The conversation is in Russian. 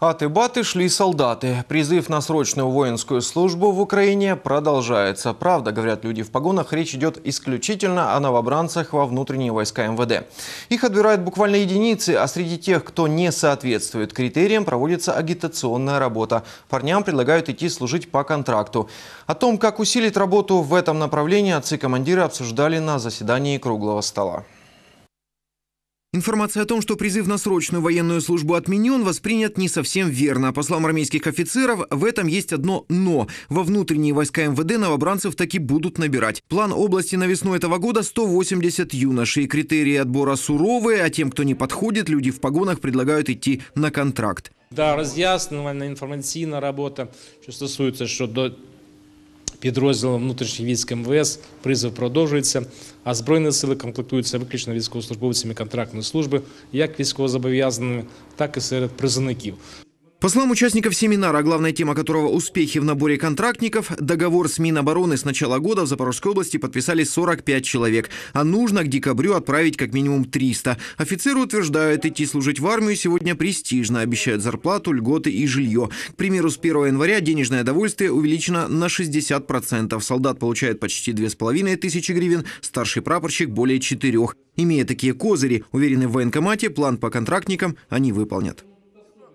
аты шли солдаты. Призыв на срочную воинскую службу в Украине продолжается. Правда, говорят люди в погонах, речь идет исключительно о новобранцах во внутренние войска МВД. Их отбирают буквально единицы, а среди тех, кто не соответствует критериям, проводится агитационная работа. Парням предлагают идти служить по контракту. О том, как усилить работу в этом направлении, отцы командира обсуждали на заседании круглого стола. Информация о том, что призыв на срочную военную службу отменен, воспринят не совсем верно. По словам армейских офицеров, в этом есть одно «но». Во внутренние войска МВД новобранцев таки будут набирать. План области на весну этого года – 180 юношей. Критерии отбора суровые, а тем, кто не подходит, люди в погонах предлагают идти на контракт. Да, информационная работа, что що что до підрозділом внутрішніх військ МВС призов продовжується, а збройні сили комплектуються виключно військовослужбовцями контрактної служби, як військовозобов'язаними, так і серед призовників. По словам участников семинара, главная тема которого – успехи в наборе контрактников, договор с Минобороны с начала года в Запорожской области подписали 45 человек, а нужно к декабрю отправить как минимум 300. Офицеры утверждают, идти служить в армию сегодня престижно, обещают зарплату, льготы и жилье. К примеру, с 1 января денежное довольствие увеличено на 60%. Солдат получает почти 2500 гривен, старший прапорщик – более 4. Имея такие козыри, уверены в военкомате, план по контрактникам они выполнят.